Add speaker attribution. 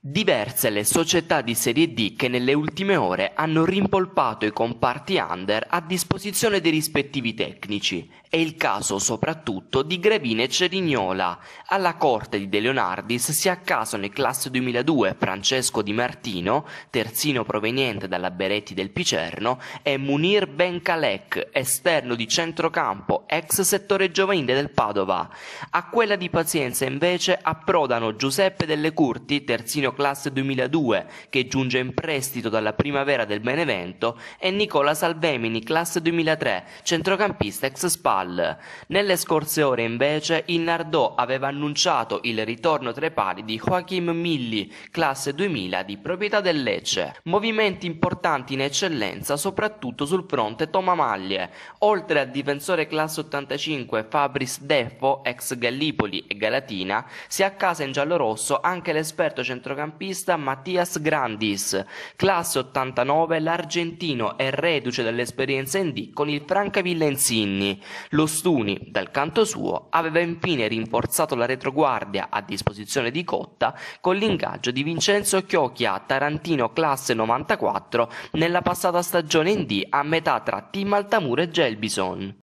Speaker 1: Diverse le società di serie D che nelle ultime ore hanno rimpolpato i comparti under a disposizione dei rispettivi tecnici. È il caso soprattutto di Grevine e Cerignola. Alla corte di De Leonardis si accasano in classe 2002 Francesco Di Martino, terzino proveniente dalla Beretti del Picerno, e Munir Benkalek, esterno di centrocampo, ex settore giovanile del Padova. A quella di Pazienza invece approdano Giuseppe Delle Curti, terzino Antonio classe 2002 che giunge in prestito dalla primavera del Benevento e Nicola Salvemini classe 2003 centrocampista ex SPAL. Nelle scorse ore invece il Nardò aveva annunciato il ritorno tra i pali di Joachim Milli classe 2000 di proprietà del Lecce. Movimenti importanti in eccellenza soprattutto sul fronte Toma Maglie. Oltre al difensore classe 85 Fabris Defo ex Gallipoli e Galatina si accasa in giallorosso anche l'esperto centrocampista centrocampista Mattias Grandis, classe 89, l'argentino è reduce dall'esperienza in D con il Francavilla Insigne. Lo Stuni, dal canto suo, aveva infine rinforzato la retroguardia a disposizione di Cotta con l'ingaggio di Vincenzo Chiocchia, tarantino classe 94, nella passata stagione in D a metà tra Team Altamura e Gelbison.